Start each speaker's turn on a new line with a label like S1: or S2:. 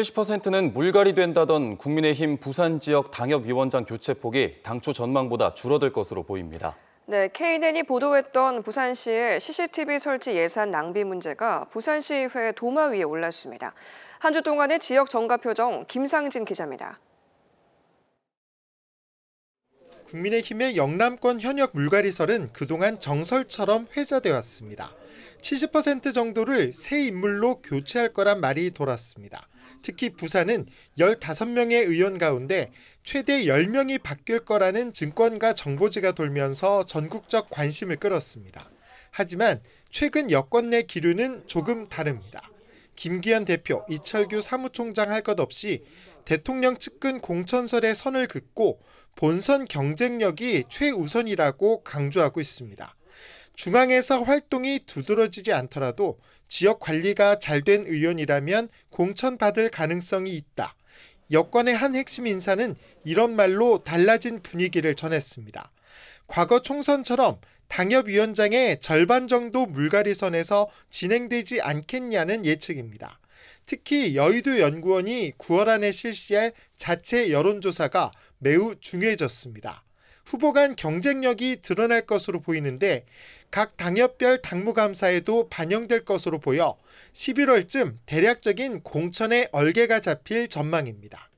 S1: 70%는 물갈이 된다던 국민의힘 부산 지역 당협위원장 교체폭이 당초 전망보다 줄어들 것으로 보입니다.
S2: 네, KNN이 보도했던 부산시의 CCTV 설치 예산 낭비 문제가 부산시의회 도마 위에 올랐습니다. 한 주 동안의 지역 정가 표정 김상진 기자입니다.
S3: 국민의힘의 영남권 현역 물갈이설은 그동안 정설처럼 회자돼 왔습니다. 70% 정도를 새 인물로 교체할 거란 말이 돌았습니다. 특히 부산은 15명의 의원 가운데 최대 10명이 바뀔 거라는 증권가 정보지가 돌면서 전국적 관심을 끌었습니다. 하지만 최근 여권 내 기류는 조금 다릅니다. 김기현 대표, 이철규 사무총장 할 것 없이 대통령 측근 공천설의 선을 긋고 본선 경쟁력이 최우선이라고 강조하고 있습니다. 중앙에서 활동이 두드러지지 않더라도 지역 관리가 잘 된 의원이라면 공천받을 가능성이 있다. 여권의 한 핵심 인사는 이런 말로 달라진 분위기를 전했습니다. 과거 총선처럼 당협위원장의 절반 정도 물갈이선에서 진행되지 않겠냐는 예측입니다. 특히 여의도 연구원이 9월 안에 실시할 자체 여론조사가 매우 중요해졌습니다. 후보 간 경쟁력이 드러날 것으로 보이는데 각 당협별 당무감사에도 반영될 것으로 보여 11월쯤 대략적인 공천의 얼개가 잡힐 전망입니다.